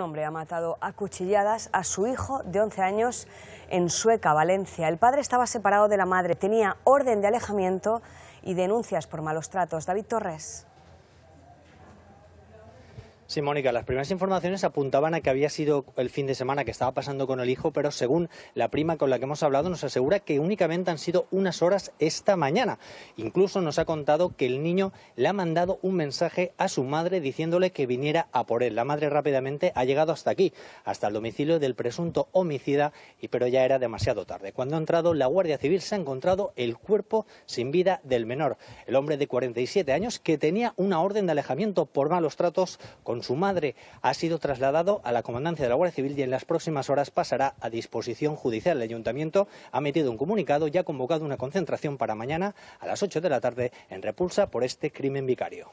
un hombre ha matado a cuchilladas a su hijo de 11 años en Sueca, Valencia. El padre estaba separado de la madre, tenía orden de alejamiento y denuncias por malos tratos. David Torres. Sí, Mónica, las primeras informaciones apuntaban a que había sido el fin de semana que estaba pasando con el hijo, pero según la prima con la que hemos hablado, nos asegura que únicamente han sido unas horas esta mañana. Incluso nos ha contado que el niño le ha mandado un mensaje a su madre diciéndole que viniera a por él. La madre rápidamente ha llegado hasta aquí, hasta el domicilio del presunto homicida, pero ya era demasiado tarde. Cuando ha entrado, la Guardia Civil se ha encontrado el cuerpo sin vida del menor, el hombre de 47 años que tenía una orden de alejamiento por malos tratos con su madre. Ha sido trasladado a la comandancia de la Guardia Civil y en las próximas horas pasará a disposición judicial. El ayuntamiento ha metido un comunicado y ha convocado una concentración para mañana a las ocho de la tarde en repulsa por este crimen vicario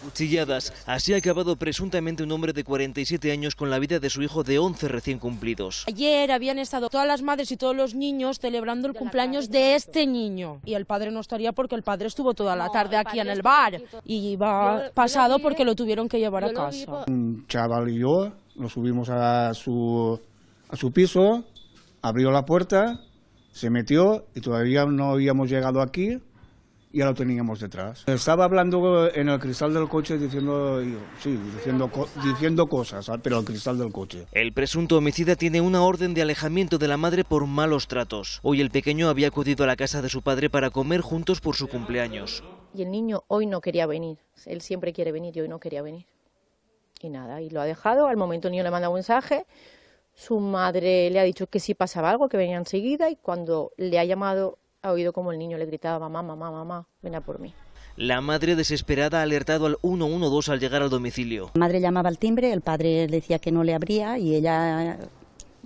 cuchilladas. Así ha acabado presuntamente un hombre de 47 años con la vida de su hijo de 11 recién cumplidos. Ayer habían estado todas las madres y todos los niños celebrando el cumpleaños de este niño. Y el padre no estaría porque el padre estuvo toda la tarde aquí en el bar. Y iba pasado porque lo tuvieron que llevar a casa. Un chaval y yo nos subimos a su piso, abrió la puerta, se metió y todavía no habíamos llegado aquí ya lo teníamos detrás. Estaba hablando en el cristal del coche diciendo, diciendo, diciendo cosas, ah, pero al cristal del coche. El presunto homicida tiene una orden de alejamiento de la madre por malos tratos. Hoy el pequeño había acudido a la casa de su padre para comer juntos por su cumpleaños. Y el niño hoy no quería venir. Él siempre quiere venir y hoy no quería venir. Y nada, y lo ha dejado. Al momento el niño le manda un mensaje. Su madre le ha dicho que si pasaba algo, que venía enseguida. Y cuando le ha llamado ha oído como el niño le gritaba, mamá, mamá, mamá, ven a por mí. La madre desesperada ha alertado al 112 al llegar al domicilio. La madre llamaba al timbre, el padre decía que no le abría y ella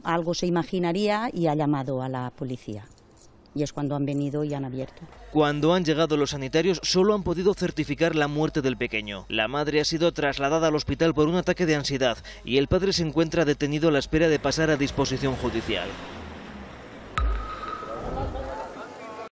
algo se imaginaría y ha llamado a la policía. Y es cuando han venido y han abierto. Cuando han llegado los sanitarios solo han podido certificar la muerte del pequeño. La madre ha sido trasladada al hospital por un ataque de ansiedad y el padre se encuentra detenido a la espera de pasar a disposición judicial.